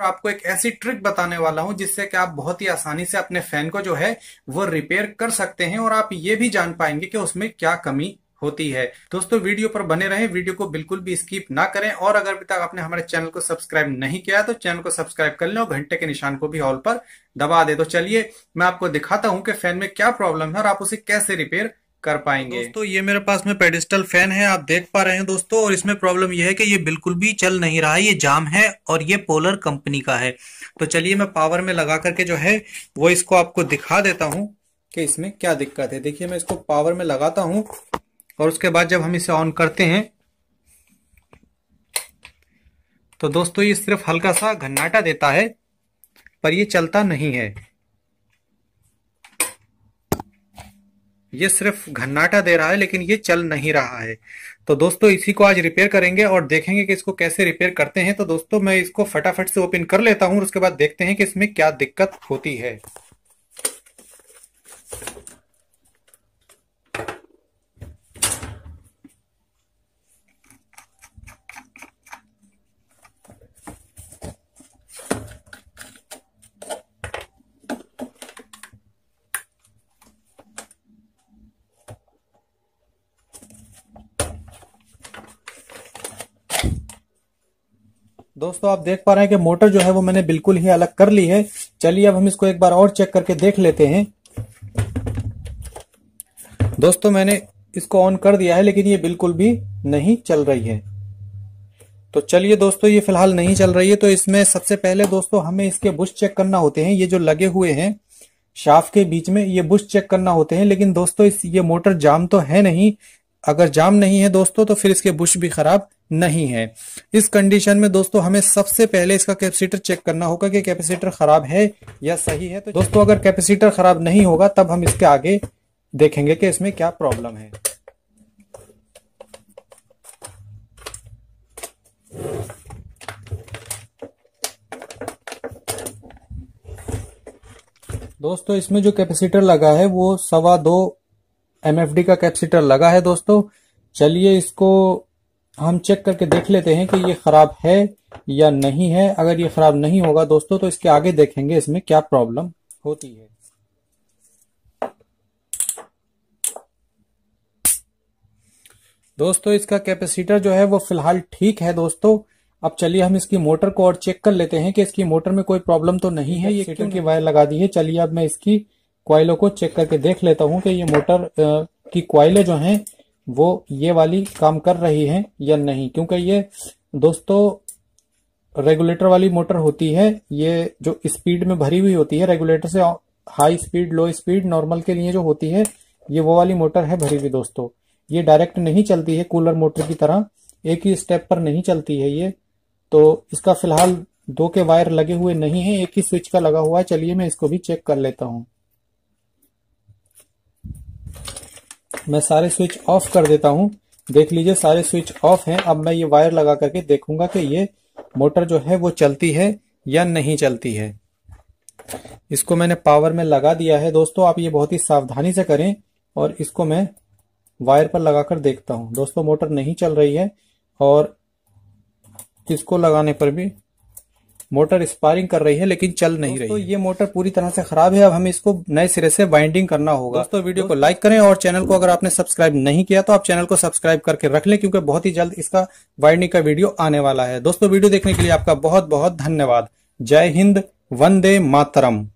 और आपको एक ऐसी ट्रिक बताने वाला हूं जिससे कि आप बहुत ही आसानी से अपने फैन को जो है वो रिपेयर कर सकते हैं और आप ये भी जान पाएंगे कि उसमें क्या कमी होती है दोस्तों वीडियो पर बने रहें वीडियो को बिल्कुल भी स्किप ना करें और अगर अभी तक आपने हमारे चैनल को सब्सक्राइब नहीं किया तो चैनल को सब्सक्राइब कर लें और घंटे के निशान को भी ऑल पर दबा दे तो चलिए मैं आपको दिखाता हूं कि फैन में क्या प्रॉब्लम है और आप उसे कैसे रिपेयर कर पाएंगे दोस्तों ये मेरे पास में पेडिस्टल फैन है आप देख पा रहे हैं दोस्तों और इसमें प्रॉब्लम यह है कि ये बिल्कुल भी चल नहीं रहा है ये जाम है और ये पोलर कंपनी का है तो चलिए मैं पावर में लगा करके जो है वो इसको आपको दिखा देता हूँ कि इसमें क्या दिक्कत है देखिए मैं इसको पावर में लगाता हूँ और उसके बाद जब हम इसे ऑन करते हैं तो दोस्तों ये सिर्फ हल्का सा घन्नाटा देता है पर ये चलता नहीं है ये सिर्फ घन्नाटा दे रहा है लेकिन ये चल नहीं रहा है तो दोस्तों इसी को आज रिपेयर करेंगे और देखेंगे कि इसको कैसे रिपेयर करते हैं तो दोस्तों मैं इसको फटाफट से ओपन कर लेता और उसके बाद देखते हैं कि इसमें क्या दिक्कत होती है दोस्तों आप देख पा रहे हैं कि मोटर जो है वो मैंने बिल्कुल ही अलग कर ली है चलिए अब हम इसको एक बार और चेक करके देख लेते हैं दोस्तों मैंने इसको ऑन कर दिया है लेकिन ये बिल्कुल भी नहीं चल रही है तो चलिए दोस्तों ये फिलहाल नहीं चल रही है तो इसमें सबसे पहले दोस्तों हमें इसके बुश चेक करना होते हैं ये जो लगे हुए हैं शाफ के बीच में ये बुश चेक करना होते हैं लेकिन दोस्तों इस ये मोटर जाम तो है नहीं अगर जाम नहीं है दोस्तों तो फिर इसके बुश भी खराब नहीं है इस कंडीशन में दोस्तों हमें सबसे पहले इसका कैपेसिटर चेक करना होगा कि कैपेसिटर खराब है या सही है तो दोस्तों अगर कैपेसिटर खराब नहीं होगा तब हम इसके आगे देखेंगे कि इसमें क्या प्रॉब्लम है दोस्तों इसमें जो कैपेसिटर लगा है वो सवा दो एम का कैपेसिटर लगा है दोस्तों चलिए इसको हम चेक करके देख लेते हैं कि ये खराब है या नहीं है अगर ये खराब नहीं होगा दोस्तों तो इसके आगे देखेंगे इसमें क्या प्रॉब्लम होती है दोस्तों इसका कैपेसिटर जो है वो फिलहाल ठीक है दोस्तों अब चलिए हम इसकी मोटर को और चेक कर लेते हैं कि इसकी मोटर में कोई प्रॉब्लम तो नहीं है ये की वायर लगा दी है चलिए अब मैं इसकी क्वाइलों को चेक करके देख लेता हूं कि ये मोटर की क्वाइलें जो हैं वो ये वाली काम कर रही हैं या नहीं क्योंकि ये दोस्तों रेगुलेटर वाली मोटर होती है ये जो स्पीड में भरी हुई होती है रेगुलेटर से high speed low speed normal के लिए जो होती है ये वो वाली मोटर है भरी हुई दोस्तों ये डायरेक्ट नहीं चलती है कूलर मोटर की तरह एक ही स्टेप पर नहीं चलती है ये तो इसका फिलहाल दो के वायर लगे हुए नहीं है एक ही स्विच का लगा हुआ है चलिए मैं इसको भी चेक कर लेता हूँ मैं सारे स्विच ऑफ कर देता हूं देख लीजिए सारे स्विच ऑफ हैं अब मैं ये वायर लगा करके देखूंगा कि ये मोटर जो है वो चलती है या नहीं चलती है इसको मैंने पावर में लगा दिया है दोस्तों आप ये बहुत ही सावधानी से करें और इसको मैं वायर पर लगाकर देखता हूं दोस्तों मोटर नहीं चल रही है और इसको लगाने पर भी मोटर स्पारिंग कर रही है लेकिन चल नहीं रही तो ये मोटर पूरी तरह से खराब है अब हमें इसको नए सिरे से वाइंडिंग करना होगा दोस्तों वीडियो को लाइक करें और चैनल को अगर आपने सब्सक्राइब नहीं किया तो आप चैनल को सब्सक्राइब करके रख लें क्योंकि बहुत ही जल्द इसका वाइंडिंग का वीडियो आने वाला है दोस्तों वीडियो देखने के लिए आपका बहुत बहुत धन्यवाद जय हिंद वंदे मातरम